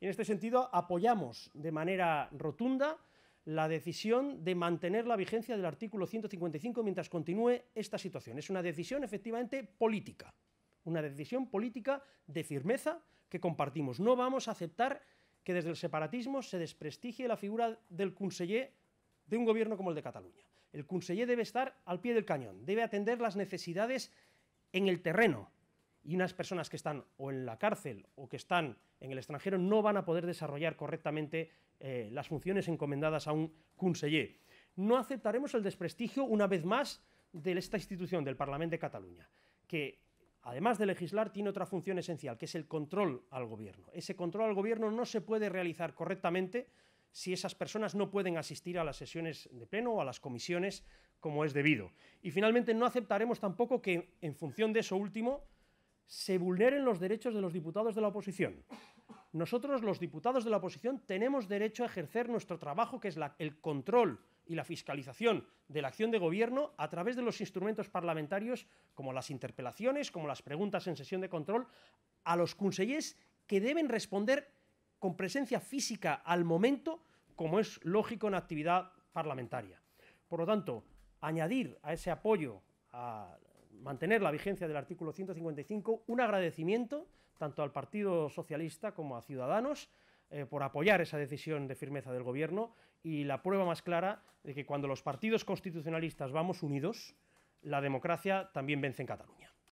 En este sentido, apoyamos de manera rotunda la decisión de mantener la vigencia del artículo 155 mientras continúe esta situación. Es una decisión efectivamente política, una decisión política de firmeza que compartimos. No vamos a aceptar que desde el separatismo se desprestigie la figura del conseller de un gobierno como el de Cataluña. El conseller debe estar al pie del cañón, debe atender las necesidades en el terreno, y unas personas que están o en la cárcel o que están en el extranjero no van a poder desarrollar correctamente eh, las funciones encomendadas a un conseller. No aceptaremos el desprestigio, una vez más, de esta institución, del Parlamento de Cataluña, que además de legislar, tiene otra función esencial, que es el control al gobierno. Ese control al gobierno no se puede realizar correctamente si esas personas no pueden asistir a las sesiones de pleno o a las comisiones como es debido. Y finalmente, no aceptaremos tampoco que, en función de eso último, se vulneren los derechos de los diputados de la oposición. Nosotros, los diputados de la oposición, tenemos derecho a ejercer nuestro trabajo, que es el control y la fiscalización de la acción de gobierno a través de los instrumentos parlamentarios, como las interpelaciones, como las preguntas en sesión de control, a los consejeros que deben responder con presencia física al momento, como es lógico en actividad parlamentaria. Por lo tanto, añadir a ese apoyo a mantener la vigencia del artículo 155, un agradecimiento tanto al Partido Socialista como a Ciudadanos eh, por apoyar esa decisión de firmeza del Gobierno y la prueba más clara de que cuando los partidos constitucionalistas vamos unidos, la democracia también vence en Cataluña.